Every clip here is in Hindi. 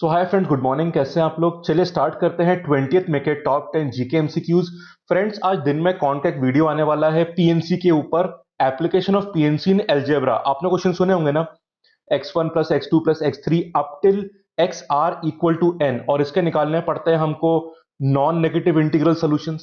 सो हाय फ्रेंड्स गुड मॉर्निंग कैसे आप लोग चलिए स्टार्ट करते हैं ट्वेंटी में के टॉप टेन जीके के फ्रेंड्स आज दिन में कॉन्टेक्ट वीडियो आने वाला है पीएनसी के ऊपर application of PNC in algebra आपने क्वेश्चन सुने होंगे ना X one plus X two plus X three up till X R equal to N और इसके निकालने पड़ते हैं हमको non negative integral solution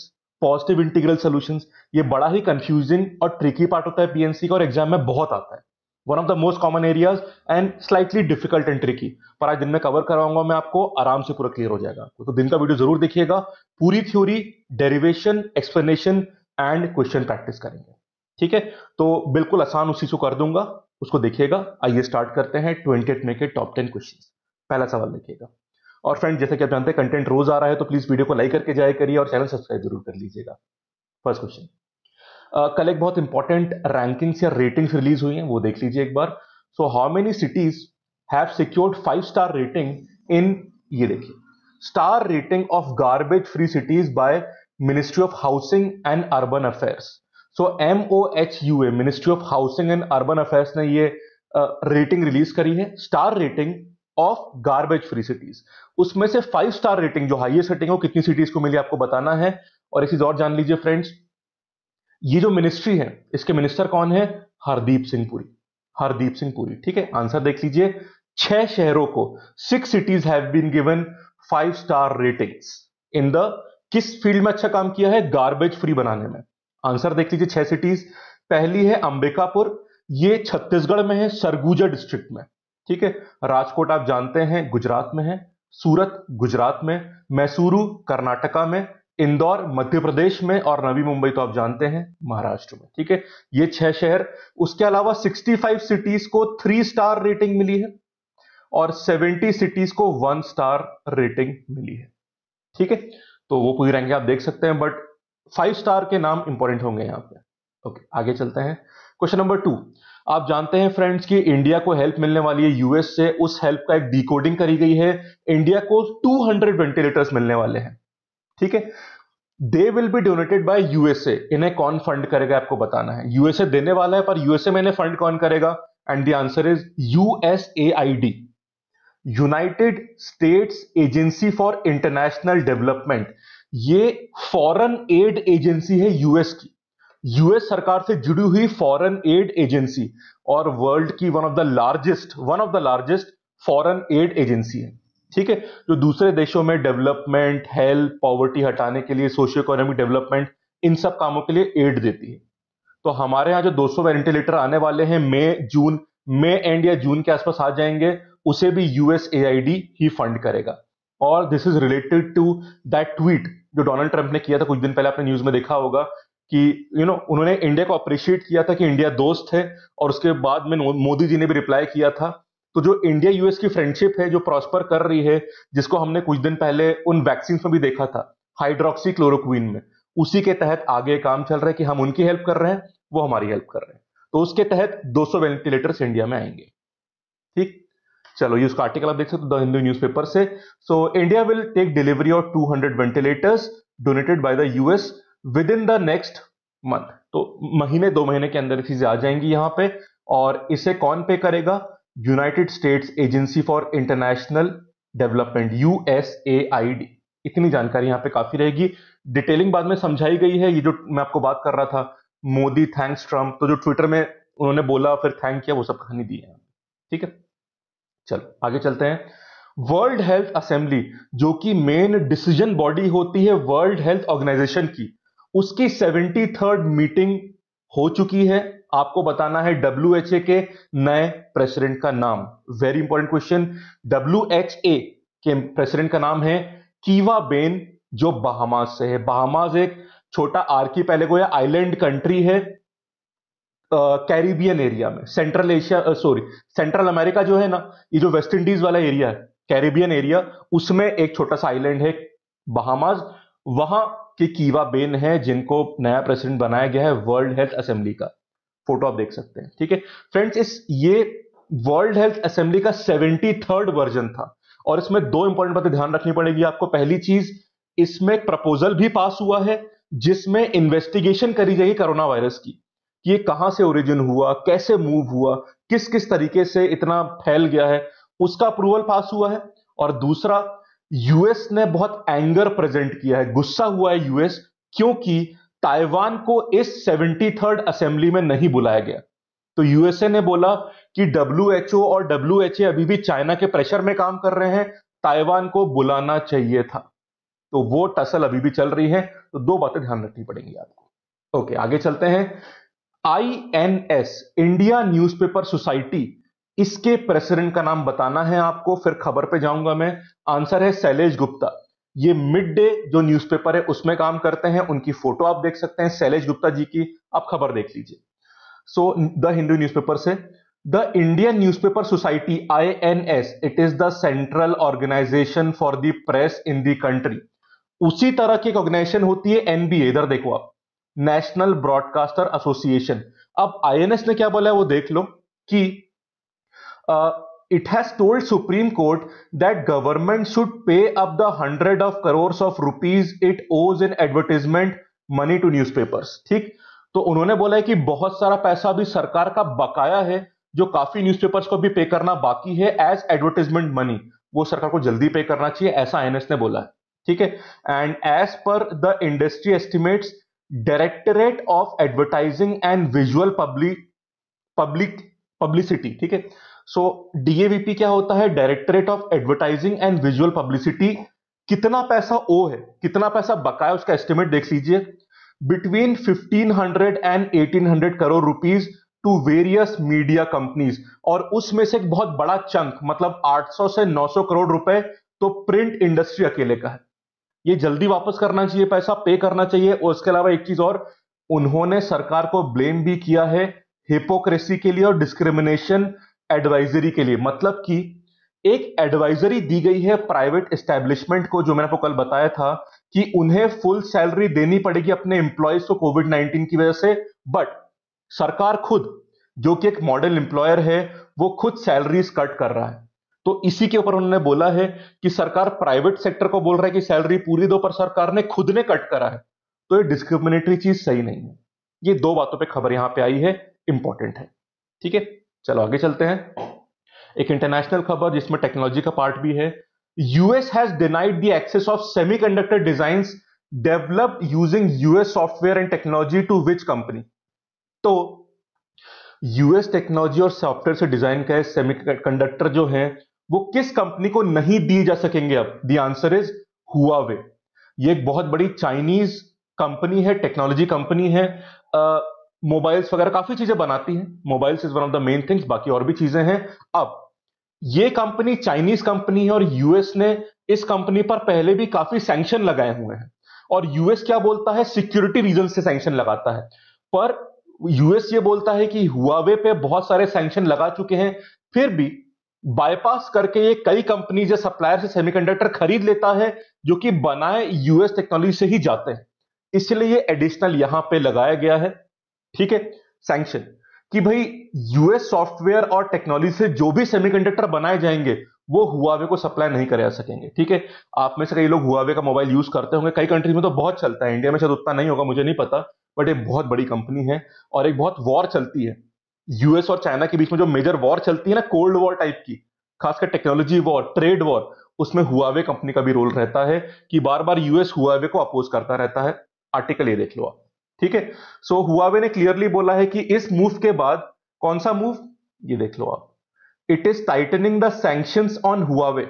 positive integral solution ये बड़ा ही कंफ्यूजिंग और ट्रिकी पार्ट होता है पीएनसी का और एग्जाम में बहुत आता है one of the most common areas and slightly difficult and tricky पर आज दिन में कवर कराऊंगा मैं आपको आराम से पूरा क्लियर हो जाएगा तो दिन का वीडियो जरूर देखिएगा पूरी theory derivation explanation and question practice करेंगे ठीक है तो बिल्कुल आसान उसी को कर दूंगा उसको देखिएगा आइए स्टार्ट करते हैं ट्वेंटी एट में के टॉप टेन क्वेश्चन पहला सवाल देखिएगा और फ्रेंड जैसे कि आप जानते हैं कंटेंट रोज आ रहा है तो प्लीज वीडियो को लाइक करके जाए करिए और चैनल सब्सक्राइब जरूर कर लीजिएगा फर्स्ट क्वेश्चन कल एक बहुत इंपॉर्टेंट रैंकिंग्स या रेटिंग्स रिलीज हुई हैं वो देख लीजिए एक बार so how many cities have secured five star rating in ये देखिए star rating of garbage free cities by ministry of housing and urban affairs so M O H U A ministry of housing and urban affairs ने ये रेटिंग uh, रिलीज करी है star rating of garbage free cities उसमें से फाइव स्टार रेटिंग जो हाइएस्ट रेटिंग है वो कितनी सिटीज को मिली आपको बताना है और एक चीज और जान लीजिए फ्रेंड्स ये जो मिनिस्ट्री है इसके मिनिस्टर कौन है हरदीप सिंह पुरी हरदीप सिंह पुरी ठीक है आंसर देख लीजिए छह शहरों को six cities have been given five star ratings in the किस फील्ड में अच्छा काम किया है गार्बेज फ्री बनाने में आंसर देख लीजिए छह सिटीज पहली है अंबिकापुर ये छत्तीसगढ़ में है सरगुजा डिस्ट्रिक्ट में ठीक है राजकोट आप जानते हैं गुजरात में है सूरत गुजरात में मैसूरू कर्नाटका में इंदौर मध्य प्रदेश में और नवी मुंबई तो आप जानते हैं महाराष्ट्र में ठीक है ये छह शहर उसके अलावा 65 सिटीज को थ्री स्टार रेटिंग मिली है और 70 सिटीज को वन स्टार रेटिंग मिली है ठीक है तो वो पूरी रैंकिंग आप देख सकते हैं बट फाइव स्टार के नाम इंपॉर्टेंट होंगे यहाँ पे ओके आगे चलते हैं क्वेश्चन नंबर टू आप जानते हैं फ्रेंड्स कि इंडिया को हेल्प मिलने वाली है यूएस से उस हेल्प का एक डिकोडिंग करी गई है इंडिया को 200 वेंटिलेटर्स मिलने वाले हैं ठीक है they will be donated by USA इन्हें कौन फंड करेगा आपको बताना है यूएसए देने वाला है पर यूएसए में इन्हें फंड कौन करेगा and the answer is USAID United States Agency for International Development ये फॉरेन एड एजेंसी है यूएस की यूएस सरकार से जुड़ी हुई फॉरेन एड एजेंसी और वर्ल्ड की one of the largest one of the largest foreign aid agency है ठीक है जो दूसरे देशों में डेवलपमेंट हेल्थ पॉवर्टी हटाने के लिए सोशियो इकोनॉमिक डेवलपमेंट इन सब कामों के लिए एड देती है तो हमारे यहाँ जो 200 वेंटिलेटर आने वाले हैं मई जून मई एंड या जून के आसपास आ जाएंगे उसे भी यूएस ही फंड करेगा और this is related to that tweet जो डोनाल्ड ट्रंप ने किया था कुछ दिन पहले आपने न्यूज में देखा होगा कि यू you नो know, उन्होंने इंडिया को अप्रिशिएट किया था कि इंडिया दोस्त है और उसके बाद में मोदी जी ने भी रिप्लाई किया था तो जो इंडिया यूएस की फ्रेंडशिप है जो प्रॉस्पर कर रही है जिसको हमने कुछ दिन पहले उन वैक्सीन में भी देखा था हाइड्रोक्सी क्लोरोक्वीन में उसी के तहत आगे काम चल रहा है कि हम उनकी हेल्प कर रहे हैं वो हमारी हेल्प कर रहे हैं तो उसके तहत 200 वेंटिलेटर्स इंडिया में आएंगे ठीक चलो ये उसका आर्टिकल आप देख सकते हो द हिंदू न्यूज़पेपर से so India will take delivery of 200 ventilators donated by the US within the next month तो महीने दो महीने के अंदर चीजें आ जाएंगी यहां पे और इसे कौन पे करेगा United States Agency for International Development U S A I D इतनी जानकारी यहां पे काफी रहेगी डिटेलिंग बाद में समझाई गई है ये जो मैं आपको बात कर रहा था मोदी थैंक्स ट्रम्प तो जो ट्विटर में उन्होंने बोला फिर थैंक किया वो सब कहानी दी है ठीक है चलो आगे चलते हैं वर्ल्ड हेल्थ असेंबली जो कि मेन डिसीजन बॉडी होती है वर्ल्ड हेल्थ ऑर्गेनाइजेशन की उसकी सेवेंटी थर्ड मीटिंग हो चुकी है आपको बताना है डब्ल्यू एच ए के नए प्रेसिडेंट का नाम very important question W H A के प्रेसिडेंट का नाम है कीवा बेन जो बहामाज से है बहामाज एक छोटा archipelago island country है कैरिबियन एरिया में Central Asia sorry Central America जो है ना ये जो वेस्ट इंडीज वाला एरिया है कैरिबियन एरिया उसमें एक छोटा सा आइलैंड है बहामाज वहां के कीवा बेन है जिनको नया प्रेसिडेंट बनाया गया है वर्ल्ड हेल्थ असेंबली का फोटो आप देख सकते हैं ठीक है फ्रेंड्स इस ये वर्ल्ड हेल्थ असेंबली का सेवेंटी थर्ड वर्जन था और इसमें दो इंपॉर्टेंट बातें ध्यान रखनी पड़ेगी आपको पहली चीज इसमें प्रपोजल भी पास हुआ है जिसमें इन्वेस्टिगेशन करी जाएगी कोरोना वायरस की कि ये कहां से ओरिजिन हुआ कैसे मूव हुआ किस किस तरीके से इतना फैल गया है उसका अप्रूवल पास हुआ है और दूसरा यूएस ने बहुत एंगर प्रेजेंट किया है गुस्सा हुआ है यूएस क्योंकि ताइवान को इस सेवेंटी थर्ड असेंबली में नहीं बुलाया गया तो यूएसए ने बोला कि डब्ल्यू और डब्ल्यू अभी भी चाइना के प्रेशर में काम कर रहे हैं ताइवान को बुलाना चाहिए था तो वो टसल अभी भी चल रही है तो दो बातें ध्यान रखनी पड़ेंगी आपको ओके आगे चलते हैं I N S India News Society इसके प्रेसिडेंट का नाम बताना है आपको फिर खबर पे जाऊंगा मैं आंसर है शैलेश गुप्ता ये मिड डे जो न्यूज़पेपर है उसमें काम करते हैं उनकी फोटो आप देख सकते हैं शैलेश गुप्ता जी की आप खबर देख लीजिए सो द हिंदू न्यूज़पेपर से the Indian Newspaper Society I N S it is the central organisation for the press in the country उसी तरह की एक ऑर्गेनाइजेशन होती है एनबीए इधर देखो आप नेशनल ब्रॉडकास्टर एसोसिएशन अब आईएनएस ने क्या बोला है वो देख लो कि it has told Supreme Court that government should pay up the hundred of crores of rupees it owes in advertisement money to news ठीक तो उन्होंने बोला है कि बहुत सारा पैसा भी सरकार का बकाया है जो काफी न्यूज़पेपर्स को भी पे करना बाकी है एज एडवर्टीजमेंट मनी वो सरकार को जल्दी पे करना चाहिए ऐसा आईएनएस ने बोला है ठीक है and as per the industry estimates Directorate of Advertising and Visual Public Public Publicity ठीक है सो डीएवीपी क्या होता है Directorate of Advertising and Visual Publicity कितना पैसा ओ है कितना पैसा बकाया उसका एस्टिमेट देख लीजिए between 1500 and 1800 crore rupees to various media companies और उसमें से एक बहुत बड़ा चंक मतलब 800 से 900 करोड़ रुपए तो प्रिंट इंडस्ट्री अकेले का है ये जल्दी वापस करना चाहिए पैसा पे करना चाहिए और उसके अलावा एक चीज और उन्होंने सरकार को ब्लेम भी किया है हिपोक्रेसी के लिए और डिस्क्रिमिनेशन एडवाइजरी के लिए मतलब कि एक एडवाइजरी दी गई है प्राइवेट एस्टेब्लिशमेंट को जो मैंने आपको कल बताया था कि उन्हें फुल सैलरी देनी पड़ेगी अपने एम्प्लॉयज को कोविड नाइन्टीन की वजह से बट सरकार खुद जो कि एक मॉडल एम्प्लॉयर है वो खुद सैलरीज कट कर रहा है तो इसी के ऊपर उन्होंने बोला है कि सरकार प्राइवेट सेक्टर को बोल रहा है कि सैलरी पूरी दो पर सरकार ने खुद ने कट करा है तो ये डिस्क्रिमिनेटरी चीज सही नहीं है ये दो बातों पे खबर यहां पे आई है इंपॉर्टेंट है ठीक है चलो आगे चलते हैं एक इंटरनेशनल खबर जिसमें टेक्नोलॉजी का पार्ट भी है US has denied the access of semiconductor designs developed using US software and technology to which company तो यूएस टेक्नोलॉजी और सॉफ्टवेयर से डिजाइन का सेमी कंडक्टर जो है वो किस कंपनी को नहीं दी जा सकेंगे अब दी आंसर इज हुआ वे ये एक बहुत बड़ी चाइनीज कंपनी है टेक्नोलॉजी कंपनी है मोबाइल्स वगैरह काफी चीजें बनाती है mobiles is one of the main things बाकी और भी चीजें हैं अब ये कंपनी चाइनीज कंपनी है और यूएस ने इस कंपनी पर पहले भी काफी सैंक्शन लगाए हुए हैं और यूएस क्या बोलता है सिक्योरिटी रीजन से सैंक्शन लगाता है पर यूएस ये बोलता है कि हुआवे पे बहुत सारे सैंक्शन लगा चुके हैं फिर भी बायपास करके ये कई कंपनी जो सप्लायर से सेमीकंडक्टर खरीद लेता है जो कि बनाए यूएस टेक्नोलॉजी से ही जाते हैं इसलिए ये एडिशनल यहां पे लगाया गया है ठीक है सैंक्शन कि भाई यूएस सॉफ्टवेयर और टेक्नोलॉजी से जो भी सेमीकंडक्टर बनाए जाएंगे वो हुआवे को सप्लाई नहीं करा सकेंगे ठीक है आप में से कई लोग हुआवे का मोबाइल यूज करते होंगे कई कंट्रीज में तो बहुत चलता है इंडिया में शायद उतना नहीं होगा मुझे नहीं पता बट एक बहुत बड़ी कंपनी है और एक बहुत वॉर चलती है यूएस और चाइना के बीच में जो मेजर वॉर चलती है ना कोल्ड वॉर टाइप की खासकर टेक्नोलॉजी वॉर ट्रेड वॉर उसमें हुआवे कंपनी का भी रोल रहता है कि बार बार यूएस हुआवे को अपोज करता रहता है आर्टिकल ये देख लो आप ठीक है सो हुआवे ने क्लियरली बोला है कि इस मूव के बाद कौन सा मूव ये देख लो आप it is tightening the sanction on Huawei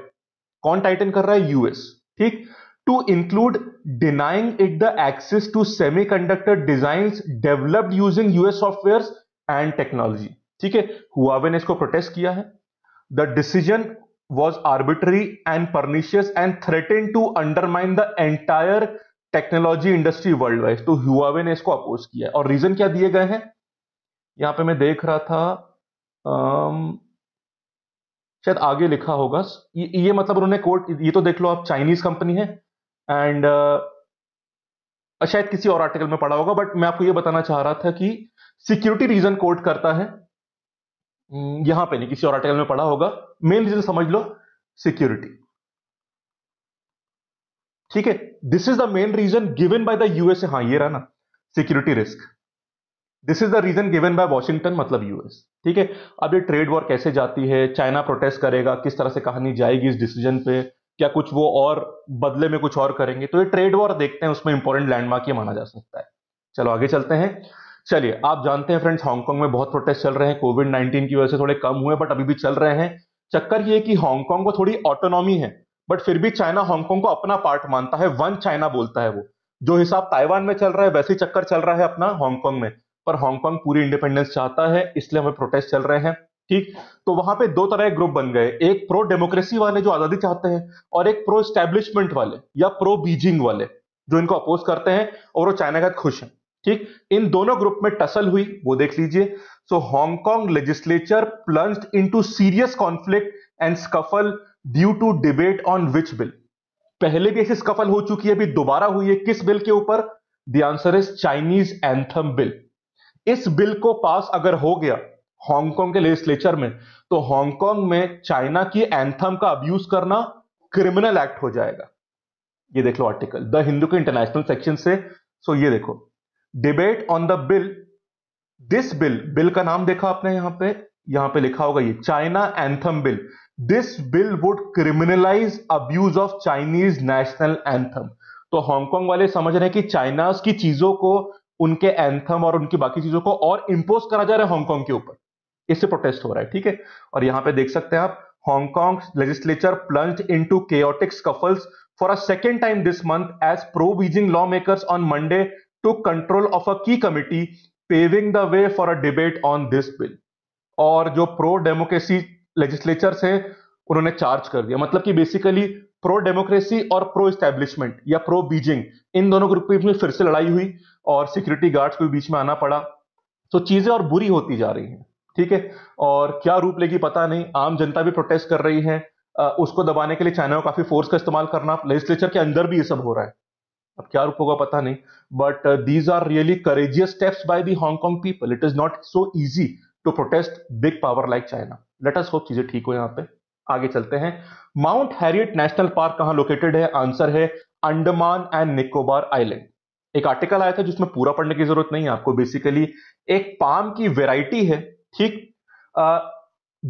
कौन टाइटन कर रहा है यूएस ठीक to include denying it the access to semiconductor design developed using US software and technology ठीक है हुआवे ने इसको प्रोटेस्ट किया है the decision was arbitrary and pernicious and threaten to undermine the entire technology industry world wise तो हुआवे ने इसको अपोज किया और रीजन क्या दिए गए हैं यहां पे मैं देख रहा था आम, शायद आगे लिखा होगा ये, ये मतलब उन्होंने कोर्ट ये तो देख लो आप चाइनीज कंपनी है एंड uh, शायद किसी और आर्टिकल में पढ़ा होगा बट मैं आपको ये बताना चाह रहा था कि सिक्योरिटी रीजन कोर्ट करता है हम्म, यहां पे नहीं किसी और आर्टिकल में पढ़ा होगा मेन रीजन समझ लो सिक्योरिटी ठीक है this is the main reason given by the USA हाँ ये रहा ना security risk this is the reason given by Washington मतलब यूएस ठीक है अब ये ट्रेड वॉर कैसे जाती है चाइना प्रोटेस्ट करेगा किस तरह से कहानी जाएगी इस डिसीजन पे क्या कुछ वो और बदले में कुछ और करेंगे तो ये ट्रेड वॉर देखते हैं उसमें इंपॉर्टेंट लैंडमार्क ये माना जा सकता है चलो आगे चलते हैं चलिए आप जानते हैं फ्रेंड्स हांगकांग में बहुत प्रोटेस्ट चल रहे हैं कोविड नाइन्टीन की वजह से थोड़े कम हुए बट अभी भी चल रहे हैं चक्कर ये कि हांगकांग को थोड़ी ऑटोनॉमी है बट फिर भी चाइना हांगकांग को अपना पार्ट मानता है वन चाइना बोलता है वो जो हिसाब ताइवान में चल रहा है वैसे चक्कर चल रहा है अपना हांगकांग में पर हांगकांग पूरी इंडिपेंडेंस चाहता है इसलिए हमें प्रोटेस्ट चल रहे हैं ठीक तो वहां पे दो तरह के ग्रुप बन गए एक प्रो डेमोक्रेसी वाले जो आजादी चाहते हैं और एक प्रो स्टैब्लिशमेंट वाले या प्रो बीजिंग वाले जो इनको अपोज करते हैं और वो चाइना का खुश है ठीक इन दोनों ग्रुप में टसल हुई वो देख लीजिए so Hong Kong legislature plunged into serious conflict and scuffle due to debate on which bill पहले भी ऐसी स्कफल हो चुकी है अभी दोबारा हुई है किस बिल के ऊपर the answer is Chinese anthem bill इस बिल को पास अगर हो गया हांगकांग के लेजिस्लेचर में तो हांगकांग में चाइना की एंथम का अब्यूज करना क्रिमिनल एक्ट हो जाएगा ये देख लो आर्टिकल द हिंदू के इंटरनेशनल सेक्शन से सो ये देखो debate on the bill this bill bill का नाम देखा आपने यहां पे यहां पे लिखा होगा ये China anthem bill this bill would criminalize abuse of Chinese national anthem तो हांगकांग वाले समझ रहे हैं कि चाइना की चीजों को उनके एंथम और उनकी बाकी चीजों को और इंपोज करा जा रहा है हांगकांग के ऊपर इससे प्रोटेस्ट हो रहा है ठीक है और यहां पे देख सकते हैं आप Hong Kong legislature plunge into chaotic for a second time this month as pro Beijing law makers on Monday to control of a key committee paving the way for a debate on this bill और जो प्रो डेमोक्रेसी लेजिस्लेचर से उन्होंने चार्ज कर दिया मतलब कि बेसिकली प्रो डेमोक्रेसी और प्रो स्टैब्लिशमेंट या प्रो बीजिंग इन दोनों ग्रुप में फिर से लड़ाई हुई और सिक्योरिटी गार्ड्स को बीच में आना पड़ा तो चीजें और बुरी होती जा रही हैं ठीक है और क्या रूप लेगी पता नहीं आम जनता भी प्रोटेस्ट कर रही है उसको दबाने के लिए चाइना को काफी फोर्स का इस्तेमाल करना लेजिस्लेचर के अंदर भी ये सब हो रहा है अब क्या रूप होगा पता नहीं but these are really courageous steps by the Hong Kong people it is not so easy to protest big power like China let's hope चीजें ठीक हो यहाँ पे आगे चलते हैं माउंट हैरियट नेशनल पार्क कहाँ लोकेटेड है आंसर है अंडमान एंड निकोबार आइलैंड एक आर्टिकल आया था जिसमें पूरा पढ़ने की जरूरत नहीं है आपको बेसिकली एक पाम की वेराइटी है ठीक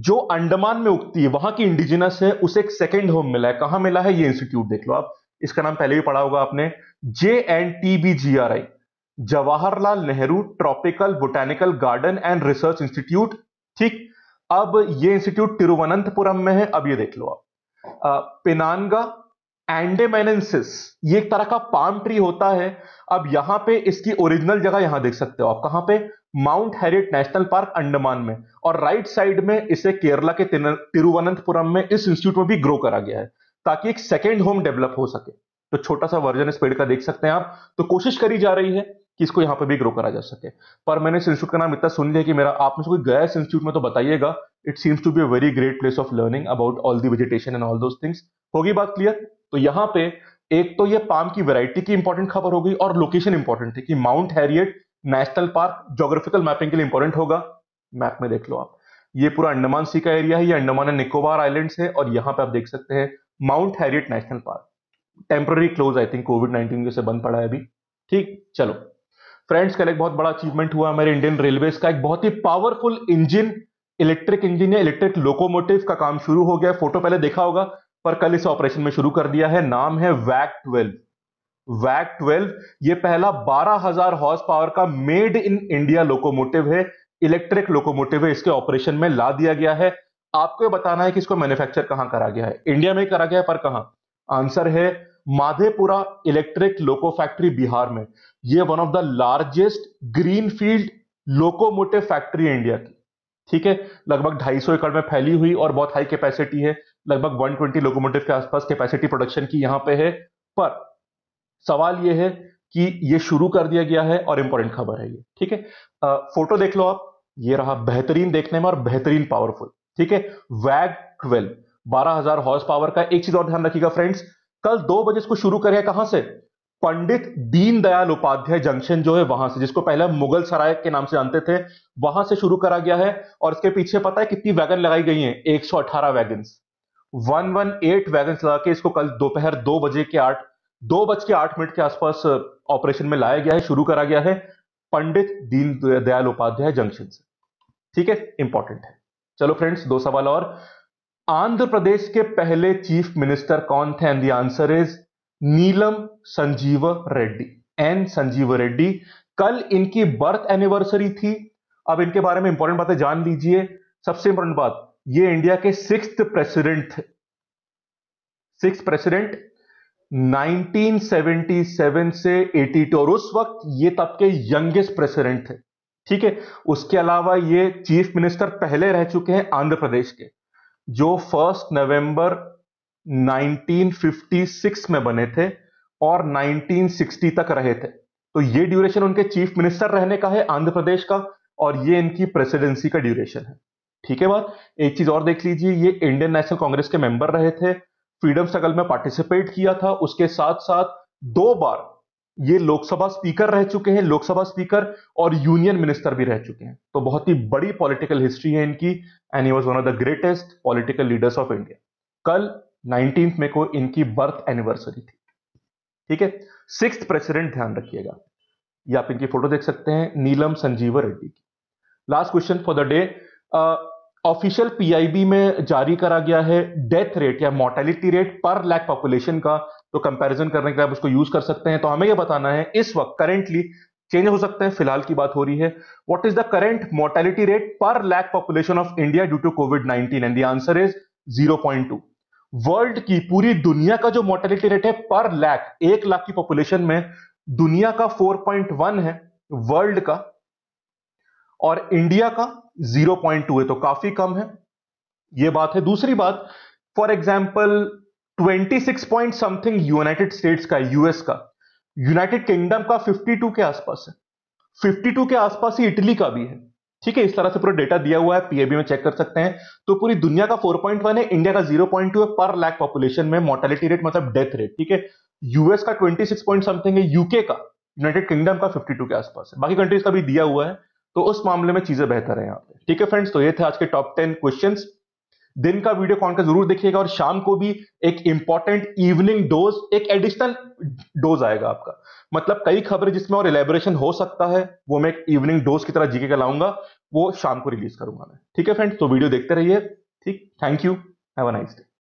जो अंडमान में उगती है वहां की इंडिजिनस है उसे एक सेकेंड होम मिला है कहां मिला है ये इंस्टीट्यूट देख लो आप इसका नाम पहले भी पढ़ा होगा आपने J and T B G R I Jawaharlal Nehru tropical botanical garden and research institute ठीक अब ये इंस्टीट्यूट तिरुवनंतपुरम में है अब ये देख लो आप पिनानगा एंडेमेनेंसिस ये एक तरह का पाम ट्री होता है अब यहां पे इसकी ओरिजिनल जगह यहां देख सकते हो आप कहां पे Mount Harriet National Park Andaman में और राइट साइड में इसे केरला के तिरुवनंतपुरम में इस इंस्टीट्यूट में भी ग्रो करा गया है ताकि एक सेकेंड होम डेवलप हो सके तो छोटा सा वर्जन इस पेड़ का देख सकते हैं आप तो कोशिश करी जा रही है कि इसको यहाँ पे भी ग्रो करा जा सके पर मैंने इस इंस्टीट्यूट का नाम इतना सुन लिया कि मेरा आप में से कोई गया इस इंस्टीट्यूट में तो बताइएगा it seems to be a very great place of learning about all the vegetation and all दो थिंग्स होगी बात क्लियर तो यहाँ पे एक तो ये पाम की वेराइटी की इंपॉर्टेंट खबर होगी और लोकेशन इंपॉर्टेंट थी कि Mount Harriet National Park geographical mapping के लिए इंपॉर्टेंट होगा मैप में देख लो आप ये पूरा अंडमान सी का एरिया है ये अंडमान एंड निकोबार आइलैंड्स है और यहाँ पे आप देख सकते हैं Mount Harriet National Park temporary close I think COVID nineteen से बंद पड़ा है अभी ठीक चलो फ्रेंड्स कल एक बहुत बड़ा अचीवमेंट हुआ हमारे इंडियन रेलवे का एक बहुत ही पावरफुल इंजन इलेक्ट्रिक इंजन या इलेक्ट्रिक लोकोमोटिव का काम शुरू हो गया फोटो पहले देखा होगा पर कल इसे ऑपरेशन में शुरू कर दिया है नाम है वैक ट्वेल्व वैक ट्वेल्व ये पहला बारह हजार हॉर्स पावर का मेड इन इंडिया लोकोमोटिव है इलेक्ट्रिक लोकोमोटिव है इसके ऑपरेशन में ला दिया गया है आपको बताना है कि इसको मैन्युफैक्चर कहां करा गया है इंडिया में करा गया है पर कहा आंसर है Madhepura electric loco factory Bihar में ये one of the largest green field locomotive factory है इंडिया की ठीक है लगभग 250 एकड़ में फैली हुई और बहुत हाई कैपेसिटी है लगभग 120 लोकोमोटिव के आसपास कैपेसिटी प्रोडक्शन की यहां पे है पर सवाल ये है कि ये शुरू कर दिया गया है और इंपॉर्टेंट खबर है ये ठीक है फोटो देख लो आप ये रहा बेहतरीन देखने में और बेहतरीन पावरफुल ठीक है वैग ट्वेल्व बारह हजार हॉर्स पावर का एक चीज और ध्यान रखिएगा फ्रेंड्स कल दो बजे इसको शुरू करें कहां से पंडित दीनदयाल उपाध्याय जंक्शन जो है वहां से जिसको पहले मुगल सराय के नाम से जानते थे वहां से शुरू करा गया है और इसके पीछे पता है कितनी वैगन लगाई गई है एक सौ अठारह wagon one one eight wagon लगा के इसको कल दोपहर दो बजे के आठ दो बज के आठ मिनट के आसपास ऑपरेशन में लाया गया है शुरू करा गया है पंडित दीन दयाल उपाध्याय जंक्शन से ठीक है इंपॉर्टेंट है चलो फ्रेंड्स दो सवाल और आंध्र प्रदेश के पहले चीफ मिनिस्टर कौन थे and the answer is Neelam Sanjiva Reddy N Sanjiva Reddy कल इनकी बर्थ एनिवर्सरी थी अब इनके बारे में इंपॉर्टेंट बातें जान लीजिए सबसे इंपॉर्टेंट बात ये इंडिया के सिक्स प्रेसिडेंट थे सिक्स प्रेसिडेंट 1977 से 82 और उस वक्त ये तब के यंगेस्ट प्रेसिडेंट थे ठीक है उसके अलावा ये चीफ मिनिस्टर पहले रह चुके हैं आंध्र प्रदेश के जो फर्स्ट नवंबर 1956 में बने थे और 1960 तक रहे थे तो ये ड्यूरेशन उनके चीफ मिनिस्टर रहने का है आंध्र प्रदेश का और ये इनकी प्रेसिडेंसी का ड्यूरेशन है ठीक है बात एक चीज और देख लीजिए ये इंडियन नेशनल कांग्रेस के मेंबर रहे थे फ्रीडम स्ट्रगल में पार्टिसिपेट किया था उसके साथ साथ दो बार ये लोकसभा स्पीकर रह चुके हैं लोकसभा स्पीकर और यूनियन मिनिस्टर भी रह चुके हैं तो बहुत ही बड़ी पॉलिटिकल हिस्ट्री है इनकी and he was one of the greatest political leaders of India कल नाइनटीन मे को इनकी बर्थ एनिवर्सरी थी ठीक है सिक्स प्रेसिडेंट ध्यान रखिएगा ये आप इनकी फोटो देख सकते हैं नीलम संजीव रेड्डी की last question for the day official PIB में जारी करा गया है डेथ रेट या mortality rate per lakh population का तो कंपैरिजन करने के लिए आप उसको यूज कर सकते हैं तो हमें यह बताना है इस वक्त करेंटली चेंज हो सकते हैं फिलहाल की बात हो रही है what is the current mortality rate per lakh population of India due to COVID nineteen and the answer is 0.2 world की पूरी दुनिया का जो मोर्टेलिटी रेट है पर लैक एक लाख की पॉपुलेशन में दुनिया का वन है वर्ल्ड का और इंडिया का टू है तो काफी कम है यह बात है दूसरी बात for example 26 point something United States का यूएस का यूनाइटेड किंगडम का 52 के आसपास है 52 के आसपास ही इटली का भी है ठीक है इस तरह से पूरा डेटा दिया हुआ है पीएबी में चेक कर सकते हैं तो पूरी दुनिया का 4.1 है इंडिया का 0.2 है पर लैक पॉपुलेशन में मोर्टेलिटी रेट मतलब डेथ रेट ठीक है यूएस का 26 पॉइंट समथिंग है यूके का यूनाइटेड किंगडम का 52 के आसपास है बाकी कंट्रीज का भी दिया हुआ है तो उस मामले में चीजें बेहतर है यहाँ पे ठीक है फ्रेंड्स तो ये थे आज के टॉप टेन क्वेश्चन दिन का वीडियो का जरूर देखिएगा और शाम को भी एक इंपॉर्टेंट इवनिंग डोज एक एडिशनल डोज आएगा आपका मतलब कई खबरें जिसमें और इलेबोरेशन हो सकता है वो मैं एक इवनिंग डोज की तरह जीके का लाऊंगा वो शाम को रिलीज करूंगा मैं ठीक है फ्रेंड तो वीडियो देखते रहिए ठीक thank you have a nice day